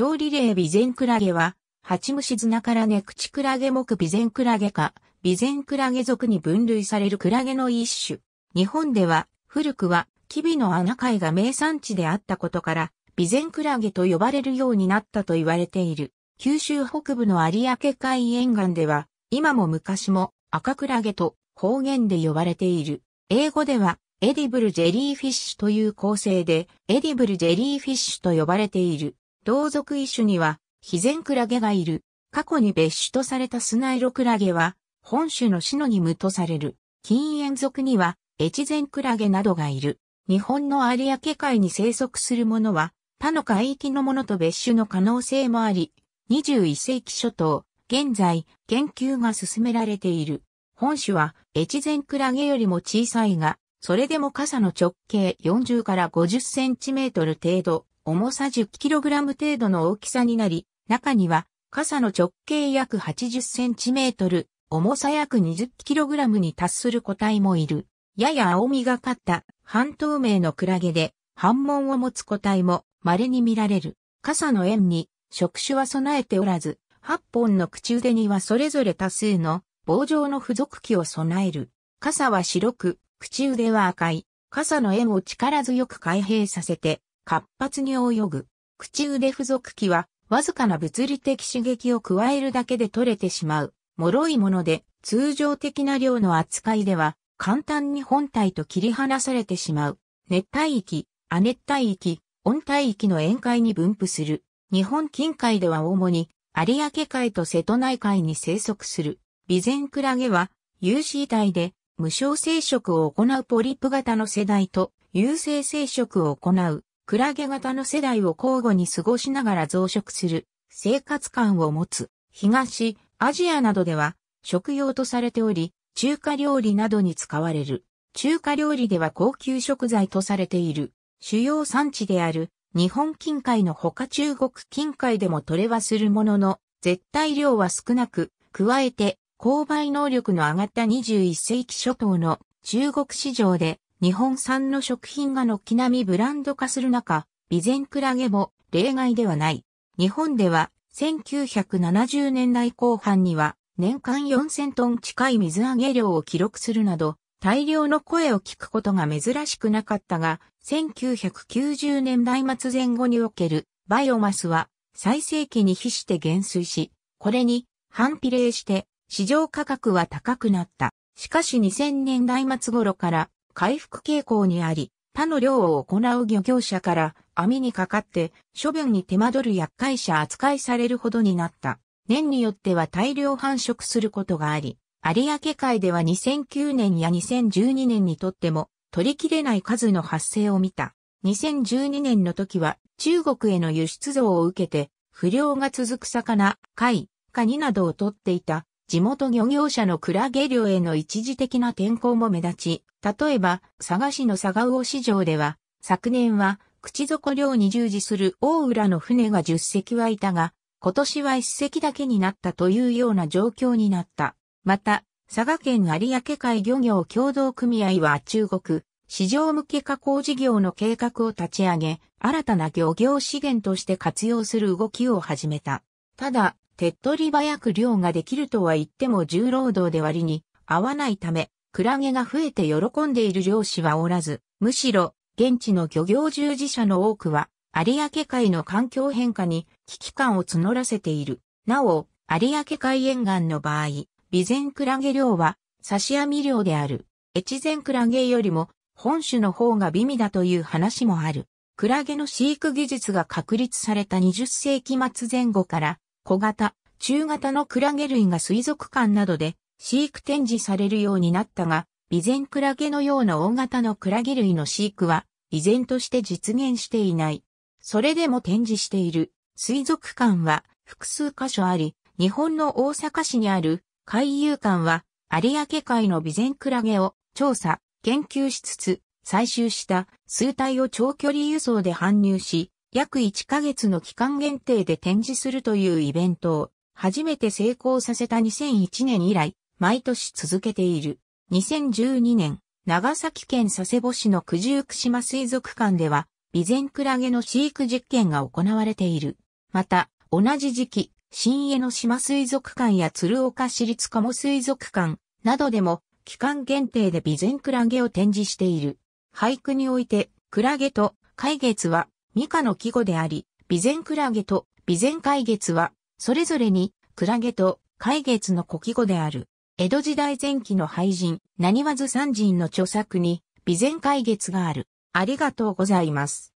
調理例備前クラゲは、ハチシズナからネクチクラゲ目備前クラゲか、備前クラゲ属に分類されるクラゲの一種。日本では、古くは、キビの穴貝が名産地であったことから、備前クラゲと呼ばれるようになったと言われている。九州北部の有明海沿岸では、今も昔も赤クラゲと方言で呼ばれている。英語では、エディブルジェリーフィッシュという構成で、エディブルジェリーフィッシュと呼ばれている。同族異種には、ヒゼンクラゲがいる。過去に別種とされたスナイロクラゲは、本種のシノ義ムとされる。禁煙属には、越前クラゲなどがいる。日本の有明海に生息するものは、他の海域のものと別種の可能性もあり、21世紀初頭、現在、研究が進められている。本種は、越前クラゲよりも小さいが、それでも傘の直径40から50センチメートル程度、重さ 10kg 程度の大きさになり、中には傘の直径約 80cm、重さ約 20kg に達する個体もいる。やや青みがかった半透明のクラゲで反紋を持つ個体も稀に見られる。傘の円に触手は備えておらず、8本の口腕にはそれぞれ多数の棒状の付属器を備える。傘は白く、口腕は赤い。傘の円を力強く開閉させて、活発に泳ぐ。口腕付属器は、わずかな物理的刺激を加えるだけで取れてしまう。脆いもので、通常的な量の扱いでは、簡単に本体と切り離されてしまう。熱帯域、亜熱帯域、温帯域の沿海に分布する。日本近海では主に、有明海と瀬戸内海に生息する。備前クラゲは、有刺体で、無償生殖を行うポリプ型の世代と、有性生殖を行うクラゲ型の世代を交互に過ごしながら増殖する生活感を持つ東アジアなどでは食用とされており、中華料理などに使われる。中華料理では高級食材とされている主要産地である日本近海の他中国近海でも取れはするものの絶対量は少なく、加えて購買能力の上がった21世紀初頭の中国市場で日本産の食品が軒並みブランド化する中、備前クラゲも例外ではない。日本では1970年代後半には年間4000トン近い水揚げ量を記録するなど大量の声を聞くことが珍しくなかったが、1990年代末前後におけるバイオマスは最盛期に比して減衰し、これに反比例して市場価格は高くなった。しかし2000年代末頃から回復傾向にあり、他の漁を行う漁業者から網にかかって処分に手間取る厄介者扱いされるほどになった。年によっては大量繁殖することがあり、有明海では2009年や2012年にとっても取り切れない数の発生を見た。2012年の時は中国への輸出増を受けて不良が続く魚、貝、カニなどを取っていた地元漁業者のクラゲ漁への一時的な転向も目立ち、例えば佐賀市の佐賀魚市場では、昨年は口底漁に従事する大浦の船が10隻はいたが、今年は1隻だけになったというような状況になった。また、佐賀県有明海漁業協同組合は中国、市場向け加工事業の計画を立ち上げ、新たな漁業資源として活用する動きを始めた。ただ、手っ取り早く漁ができるとは言っても重労働で割に合わないため、クラゲが増えて喜んでいる漁師はおらず、むしろ現地の漁業従事者の多くは、有明海の環境変化に危機感を募らせている。なお、有明海沿岸の場合、備前クラゲ漁は刺し網漁である。越前クラゲよりも本種の方が微味だという話もある。クラゲの飼育技術が確立された20世紀末前後から小型、中型のクラゲ類が水族館などで飼育展示されるようになったが、備前クラゲのような大型のクラゲ類の飼育は依然として実現していない。それでも展示している水族館は複数箇所あり、日本の大阪市にある海遊館は有明海の備前クラゲを調査、研究しつつ採集した数体を長距離輸送で搬入し、約1ヶ月の期間限定で展示するというイベントを初めて成功させた2001年以来、毎年続けている。2012年、長崎県佐世保市の九十九島水族館では、備前クラゲの飼育実験が行われている。また、同じ時期、新江ノ島水族館や鶴岡市立鴨水族館などでも、期間限定で備前クラゲを展示している。俳句において、クラゲと海月はミカの季語であり、備前クラゲと備前海月は、それぞれに、クラゲと海月の古季語である。江戸時代前期の俳人、何わず三人の著作に、備前海月がある。ありがとうございます。